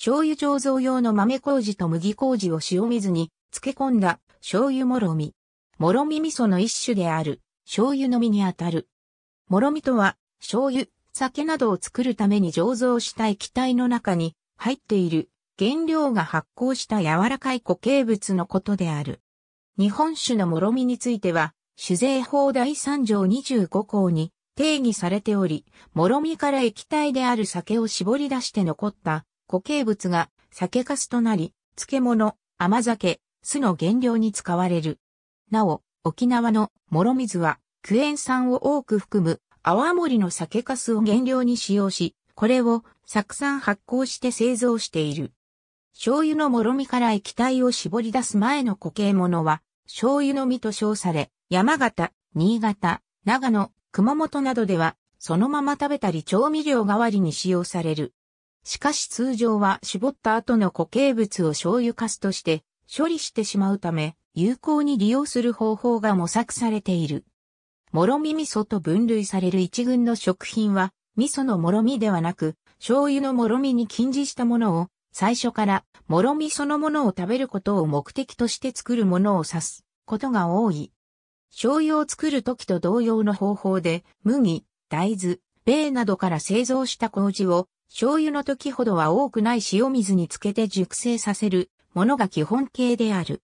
醤油醸造用の豆麹と麦麹を塩水に漬け込んだ醤油もろみ。もろみ味噌の一種である醤油のみにあたる。もろみとは醤油、酒などを作るために醸造した液体の中に入っている原料が発酵した柔らかい固形物のことである。日本酒のもろみについては、酒税法第3条25項に定義されており、もろみから液体である酒を絞り出して残った固形物が酒粕となり、漬物、甘酒、酢の原料に使われる。なお、沖縄の諸水はクエン酸を多く含む泡盛の酒粕を原料に使用し、これを酢酸発酵して製造している。醤油のもろみから液体を絞り出す前の固形物は、醤油の実と称され、山形、新潟、長野、熊本などでは、そのまま食べたり調味料代わりに使用される。しかし通常は絞った後の固形物を醤油かすとして処理してしまうため、有効に利用する方法が模索されている。もろみ味噌と分類される一群の食品は、味噌のもろみではなく、醤油のもろみに禁じしたものを、最初から、もろみそのものを食べることを目的として作るものを指すことが多い。醤油を作る時と同様の方法で、麦、大豆、米などから製造した麹を醤油の時ほどは多くない塩水につけて熟成させるものが基本形である。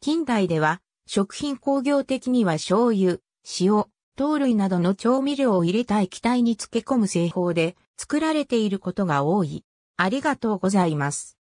近代では、食品工業的には醤油、塩、糖類などの調味料を入れた液体に漬け込む製法で作られていることが多い。ありがとうございます。